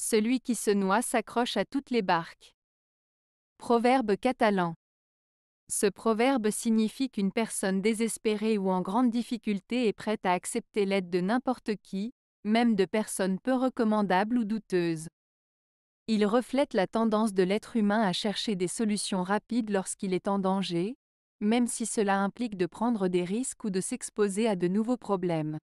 Celui qui se noie s'accroche à toutes les barques. Proverbe catalan. Ce proverbe signifie qu'une personne désespérée ou en grande difficulté est prête à accepter l'aide de n'importe qui, même de personnes peu recommandables ou douteuses. Il reflète la tendance de l'être humain à chercher des solutions rapides lorsqu'il est en danger, même si cela implique de prendre des risques ou de s'exposer à de nouveaux problèmes.